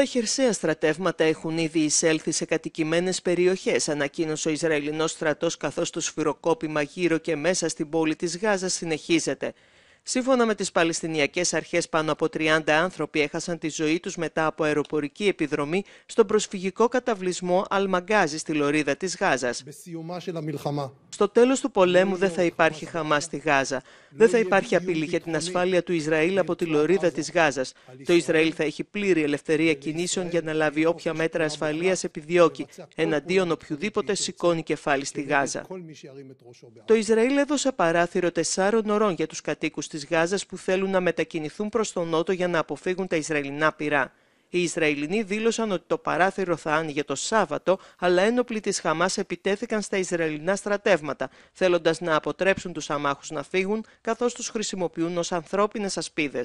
Τα χερσαία στρατεύματα έχουν ήδη εισέλθει σε κατοικημένες περιοχές, ανακοίνωσε ο Ισραηλινός στρατός, καθώς το σφυροκόπημα γύρω και μέσα στην πόλη της Γάζας συνεχίζεται. Σύμφωνα με τις Παλαιστινιακές αρχές, πάνω από 30 άνθρωποι έχασαν τη ζωή τους μετά από αεροπορική επιδρομή στον προσφυγικό καταβλισμό Αλμαγκάζη στη λωρίδα της Γάζας. Στο τέλος του πολέμου δεν θα υπάρχει χαμάς στη Γάζα. Δεν θα υπάρχει απειλή για την ασφάλεια του Ισραήλ από τη λωρίδα της Γάζας. Το Ισραήλ θα έχει πλήρη ελευθερία κινήσεων για να λάβει όποια μέτρα ασφαλείας επιδιώκει, εναντίον οποιοδήποτε σηκώνει κεφάλι στη Γάζα. Το Ισραήλ έδωσε παράθυρο τεσσάρων ωρών για τους κατοίκους Της Γάζες που θέλουν να μετακινηθούν προς τον νότο για να αποφύγουν τα Ισραηλινά πυρά. Οι Ισραηλινοί δήλωσαν ότι το παράθυρο θα άνοιγε το Σάββατο, αλλά ένοπλοι της Χαμάς επιτέθηκαν στα Ισραηλινά στρατεύματα, θέλοντας να αποτρέψουν τους αμάχους να φύγουν, καθώς τους χρησιμοποιούν ως ανθρώπινες ασπίδες.